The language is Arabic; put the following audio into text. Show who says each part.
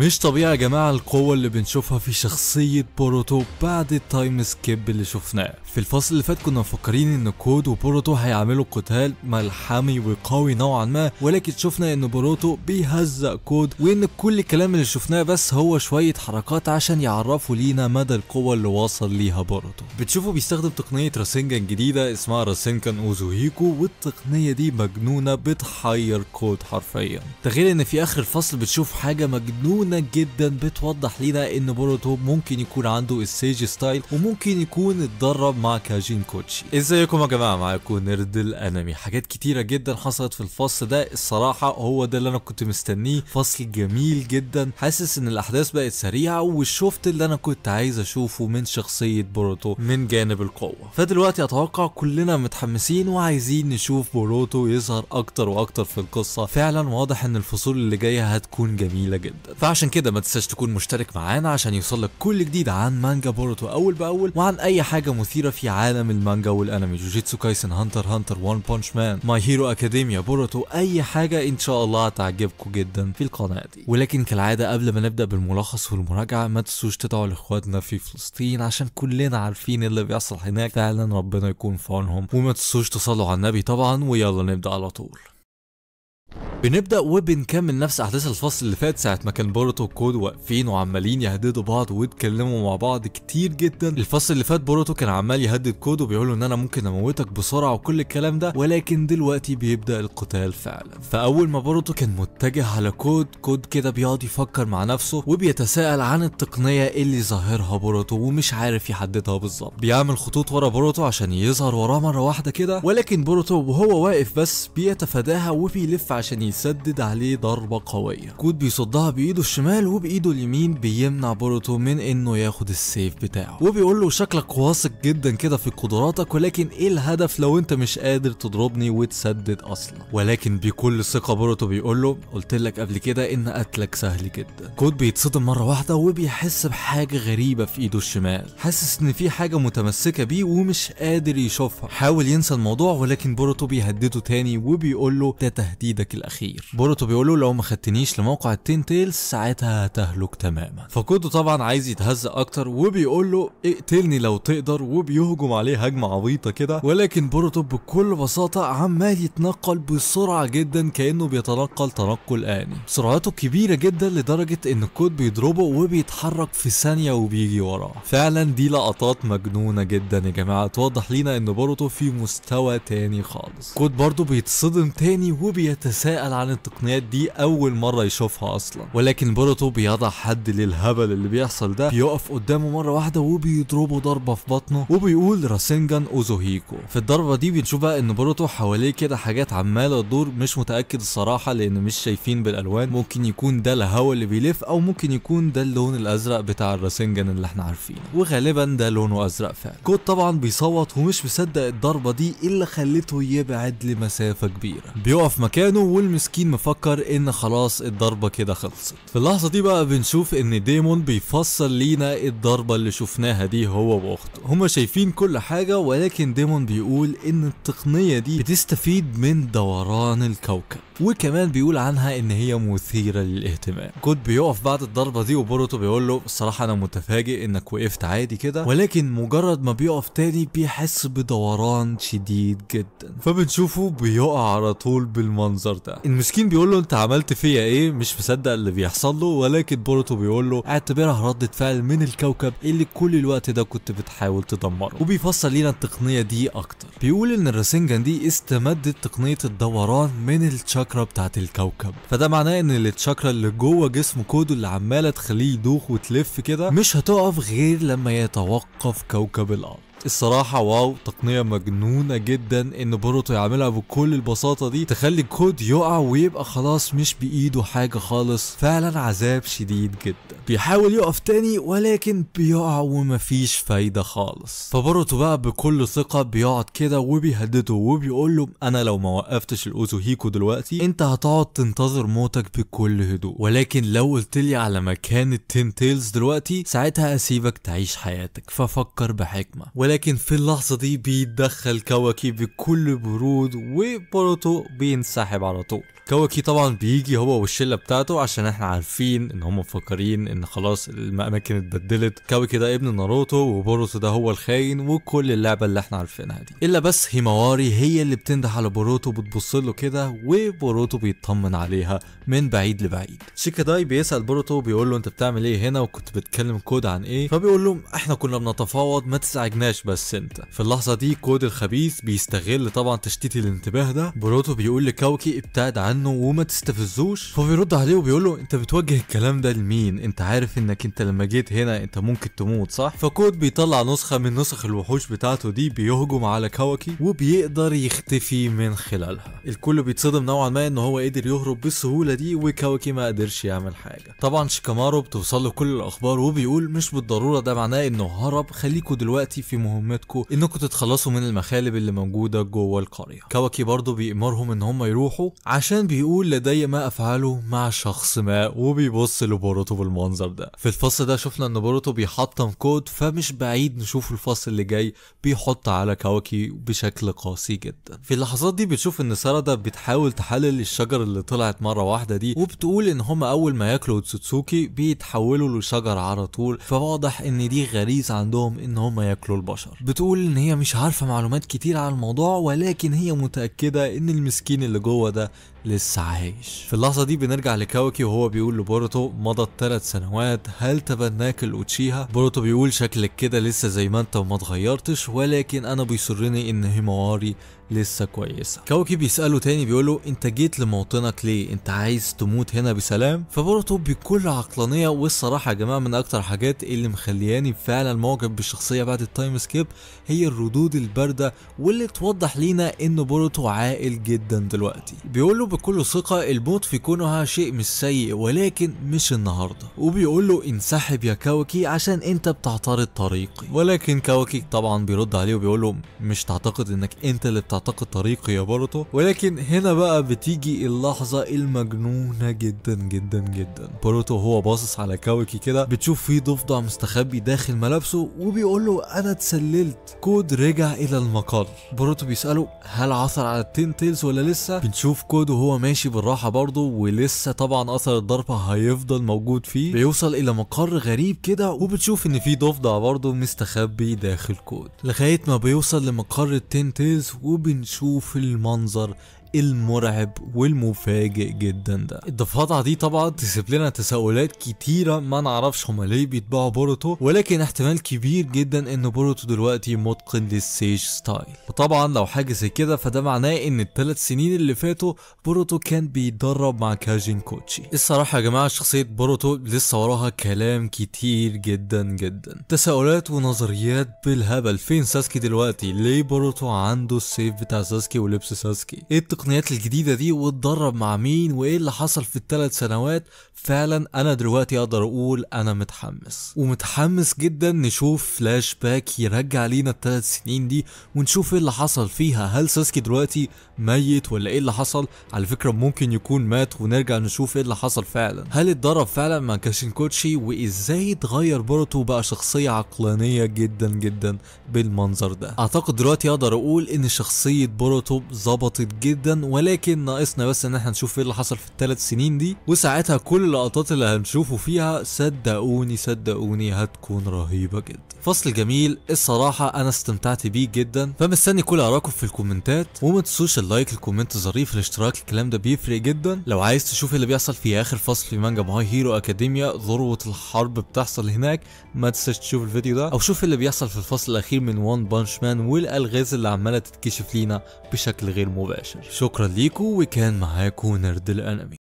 Speaker 1: مش طبيعي يا جماعة القوة اللي بنشوفها في شخصية بوروتو بعد التايم سكيب اللي شفناه في الفصل اللي فات كنا مفكرين ان كود وبوروتو هيعملوا قتال ملحمي وقوي نوعا ما ولكن شفنا ان بوروتو بيهزق كود وان كل الكلام اللي شفناه بس هو شوية حركات عشان يعرفوا لينا مدى القوة اللي وصل ليها بوروتو بتشوفوا بيستخدم تقنية راسينجان جديدة اسمها راسينجان اوزوهيكو والتقنية دي مجنونة بتحير كود حرفيا تخيل ان في اخر الفصل بتشوف حاجة مجنونة مجنونه جدا بتوضح لنا ان بوروتو ممكن يكون عنده السيج ستايل وممكن يكون اتدرب مع كاجين كوتشي ازيكم يا جماعه معاكم نرد الانمي حاجات كتيره جدا حصلت في الفصل ده الصراحه هو ده اللي انا كنت مستنيه فصل جميل جدا حاسس ان الاحداث بقت سريعه وشفت اللي انا كنت عايز اشوفه من شخصيه بوروتو من جانب القوه فدلوقتي اتوقع كلنا متحمسين وعايزين نشوف بوروتو يظهر اكتر واكتر في القصه فعلا واضح ان الفصول اللي جايه هتكون جميله جدا عشان كده ما تنساش تكون مشترك معانا عشان يوصلك كل جديد عن مانجا بوروتو اول باول وعن اي حاجه مثيره في عالم المانجا والانمي جوجيتسو كايسن هانتر هانتر وان بانش مان ماي هيرو اكاديميا بوروتو اي حاجه ان شاء الله هتعجبكم جدا في القناه دي ولكن كالعاده قبل ما نبدا بالملخص والمراجعه ما تنسوش تدعوا لاخواتنا في فلسطين عشان كلنا عارفين اللي بيحصل هناك فعلا ربنا يكون في عونهم وما تنسوش تصلوا على النبي طبعا ويلا نبدا على طول بنبدا وبنكمل نفس احداث الفصل اللي فات ساعه ما كان بوروتو وكود واقفين وعمالين يهددوا بعض ويتكلموا مع بعض كتير جدا الفصل اللي فات بوروتو كان عمال يهدد كود وبيقول ان انا ممكن اموتك بسرعه وكل الكلام ده ولكن دلوقتي بيبدا القتال فعلا فاول ما بوروتو كان متجه على كود كود كده بيقعد يفكر مع نفسه وبيتساءل عن التقنيه اللي ظاهرها بوروتو ومش عارف يحددها بالظبط بيعمل خطوط ورا بوروتو عشان يظهر وراه مره واحده كده ولكن بوروتو وهو واقف بس بيتفاداها وبيلف عشان بيسدد عليه ضربة قوية كود بيصدها بايده الشمال وبايده اليمين بيمنع بوروتو من انه ياخد السيف بتاعه وبيقول له شكلك واثق جدا كده في قدراتك ولكن ايه الهدف لو انت مش قادر تضربني وتسدد اصلا ولكن بكل ثقة بوروتو بيقول له قلت لك قبل كده ان قتلك سهل جدا كود بيتصدم مرة واحدة وبيحس بحاجة غريبة في ايده الشمال حاسس ان في حاجة متمسكة بيه ومش قادر يشوفها حاول ينسى الموضوع ولكن بوروتو بيهدده تاني وبيقول له ده تهديدك الاخير الاخير بوروتو بيقول له لو ما خدتنيش لموقع التين تيلز ساعتها هتهلك تماما فكودو طبعا عايز يتهزق اكتر وبيقول له اقتلني لو تقدر وبيهجم عليه هجمه عبيطه كده ولكن بوروتو بكل بساطه عمال يتنقل بسرعه جدا كانه بيتنقل تنقل اني سرعته كبيره جدا لدرجه ان كود بيضربه وبيتحرك في ثانيه وبيجي وراه فعلا دي لقطات مجنونه جدا يا جماعه توضح لينا ان بوروتو في مستوى تاني خالص كود برضه بيتصدم تاني وبيتساءل بيسأل عن التقنيات دي اول مره يشوفها اصلا ولكن بوروتو بيضع حد للهبل اللي بيحصل ده بيقف قدامه مره واحده وبيضربه ضربه في بطنه وبيقول راسنجان اوزوهيكو في الضربه دي بنشوف بقى ان بوروتو حواليه كده حاجات عماله تدور مش متاكد الصراحه لان مش شايفين بالالوان ممكن يكون ده الهوا اللي بيلف او ممكن يكون ده اللون الازرق بتاع الراسنجان اللي احنا عارفينه وغالبا ده لونه ازرق فعلا كود طبعا بيصوت ومش مصدق الضربه دي اللي خلته يبعد لمسافه كبيره بيقف مكانه والم مسكين مفكر ان خلاص الضربة كده خلصت في اللحظة دي بقى بنشوف ان ديمون بيفصل لينا الضربة اللي شفناها دي هو واخته هما شايفين كل حاجة ولكن ديمون بيقول ان التقنية دي بتستفيد من دوران الكوكب وكمان بيقول عنها ان هي مثيره للاهتمام كود بيقف بعد الضربه دي وبوروتو بيقول له الصراحه انا متفاجئ انك وقفت عادي كده ولكن مجرد ما بيقف تاني بيحس بدوران شديد جدا فبنشوفه بيقع على طول بالمنظر ده المسكين بيقول له انت عملت فيا ايه مش مصدق اللي بيحصل له ولكن بوروتو بيقول له اعتبرها ردة فعل من الكوكب اللي كل الوقت ده كنت بتحاول تدمره وبيفسر لينا التقنيه دي اكتر بيقول ان الراسنجان دي استمدت تقنيه الدوران من التشاكرا الشاكرا بتاعت الكوكب فده معناه ان التشاكرا اللي جوه جسم كودو اللي عماله تخليه يدوخ وتلف كده مش هتقف غير لما يتوقف كوكب الارض الصراحه واو تقنيه مجنونه جدا ان بوروتو يعملها بكل البساطه دي تخلي الكود يقع ويبقى خلاص مش بايده حاجه خالص فعلا عذاب شديد جدا بيحاول يقف تاني ولكن بيقع ومفيش فايده خالص فبوروتو بقى بكل ثقه بيقعد كده وبيهدده وبيقول له انا لو ما وقفتش الاوتو هيكو دلوقتي انت هتقعد تنتظر موتك بكل هدوء ولكن لو قلت لي على مكان التين تيلز دلوقتي ساعتها اسيبك تعيش حياتك ففكر بحكمه ولكن ولكن في اللحظة دي بيتدخل كواكي بكل برود وبروتو بينسحب على طول كواكي طبعا بيجي هو والشلة بتاعته عشان احنا عارفين ان هم مفكرين ان خلاص الاماكن اتبدلت كواكي ده ابن ناروتو وبوروتو ده هو الخاين وكل اللعبة اللي احنا عارفينها دي الا بس هيماواري هي اللي بتنده على بوروتو له كده وبوروتو بيطمن عليها من بعيد لبعيد شيكاداي بيسأل بوروتو بيقول له انت بتعمل ايه هنا وكنت بتكلم كود عن ايه فبيقول له احنا كنا بنتفاوض ما تزعجناش بس انت في اللحظه دي كود الخبيث بيستغل طبعا تشتيت الانتباه ده بروتو بيقول لكاوكي ابتعد عنه وما تستفزوش فبيرد عليه وبيقول له انت بتوجه الكلام ده لمين انت عارف انك انت لما جيت هنا انت ممكن تموت صح فكود بيطلع نسخه من نسخ الوحوش بتاعته دي بيهجم على كاوكي وبيقدر يختفي من خلالها الكل بيتصدم نوعا ما ان هو قدر يهرب بالسهوله دي وكاوكي ما قدرش يعمل حاجه طبعا شيكامارو بتوصل له كل الاخبار وبيقول مش بالضروره ده معناه انه هرب خليكوا دلوقتي في مهمتكم انكم تتخلصوا من المخالب اللي موجوده جوه القريه كواكي برضه بيأمرهم ان هم يروحوا عشان بيقول لدي ما افعله مع شخص ما وبيبص لبوروتو بالمنظر ده في الفصل ده شفنا ان بوروتو بيحطم كود فمش بعيد نشوف الفصل اللي جاي بيحط على كواكي بشكل قاسي جدا في اللحظات دي بتشوف ان ساردا بتحاول تحلل الشجر اللي طلعت مره واحده دي وبتقول ان هم اول ما ياكلوا تسوتسوكي بيتحولوا لشجر على طول فواضح ان دي غريزه عندهم ان هم ياكلوا البشر البشر بتقول ان هي مش عارفة معلومات كتير عن الموضوع ولكن هي متأكدة ان المسكين اللي جوه ده لسه عايش في اللحظة دي بنرجع لكاوكي وهو بيقول لبوروتو مضت ثلاث سنوات هل تبناك الأوتشيها بوروتو بيقول شكلك كده لسه زي ما انت وما اتغيرتش ولكن انا بيسرني ان هيمواري لسه كويسه كاوكي بيساله تاني بيقول له انت جيت لموطنك ليه انت عايز تموت هنا بسلام فبورتو بكل عقلانيه والصراحه يا جماعه من اكتر حاجات اللي مخلياني فعلا معجب بالشخصيه بعد التايم سكيب هي الردود البارده واللي توضح لينا ان بورتو عاقل جدا دلوقتي بيقول له بكل ثقة الموت في كونها شيء مش سيء ولكن مش النهاردة وبيقول له انسحب يا كاوكي عشان انت بتعترض طريقي ولكن كاوكي طبعا بيرد عليه وبيقول له مش تعتقد انك انت اللي بتعتقد طريقي يا بارتو ولكن هنا بقى بتيجي اللحظة المجنونة جدا جدا جدا بارتو هو باصص على كاوكي كده بتشوف فيه ضفدع مستخبي داخل ملابسه وبيقول له انا اتسللت كود رجع الى المقر بارتو بيسأله هل عثر على التين تيلز ولا لسه بنشوف كود وهو وهو ماشي بالراحة برضه ولسه طبعا اثر الضربة هيفضل موجود فيه بيوصل الى مقر غريب كده وبتشوف ان في ضفدع برضه مستخبي داخل كود لغاية ما بيوصل لمقر التين تيلز وبنشوف المنظر المرعب والمفاجئ جدا ده الضفادع دي طبعا تسيب لنا تساؤلات كتيرة ما نعرفش هما ليه بيتباعوا بوروتو ولكن احتمال كبير جدا ان بوروتو دلوقتي متقن للسيج ستايل وطبعا لو حاجة زي كده فده معناه ان الثلاث سنين اللي فاتوا بوروتو كان بيتدرب مع كاجين كوتشي الصراحة يا جماعة شخصية بوروتو لسه وراها كلام كتير جدا جدا تساؤلات ونظريات بالهبل فين ساسكي دلوقتي ليه بوروتو عنده السيف بتاع ساسكي ولبس ساسكي ايه التقنيات الجديدة دي واتدرب مع مين وايه اللي حصل في الثلاث سنوات فعلا انا دلوقتي اقدر اقول انا متحمس ومتحمس جدا نشوف فلاش باك يرجع لينا الثلاث سنين دي ونشوف ايه اللي حصل فيها هل ساسكي دلوقتي ميت ولا ايه اللي حصل على فكرة ممكن يكون مات ونرجع نشوف ايه اللي حصل فعلا هل اتدرب فعلا مع كاشينكوتشي وازاي اتغير بروتو بقى شخصية عقلانية جدا جدا بالمنظر ده اعتقد دلوقتي اقدر اقول ان شخصية بروتو ظبطت جدا ولكن ناقصنا بس ان احنا نشوف ايه اللي حصل في الثلاث سنين دي وساعتها كل اللقطات اللي هنشوفه فيها صدقوني صدقوني هتكون رهيبه جدا فصل جميل الصراحه انا استمتعت بيه جدا فمستني كل ارائكم في الكومنتات وما تنسوش اللايك الكومنت الظريف الاشتراك الكلام ده بيفرق جدا لو عايز تشوف اللي بيحصل في اخر فصل في مانجا ماي هيرو اكاديميا ذروه الحرب بتحصل هناك ما تنساش تشوف الفيديو ده او شوف اللي بيحصل في الفصل الاخير من وان بانش مان والالغاز اللي عماله تتكشف لينا بشكل غير مباشر شكرا ليكم وكان معاكم نرد الانمي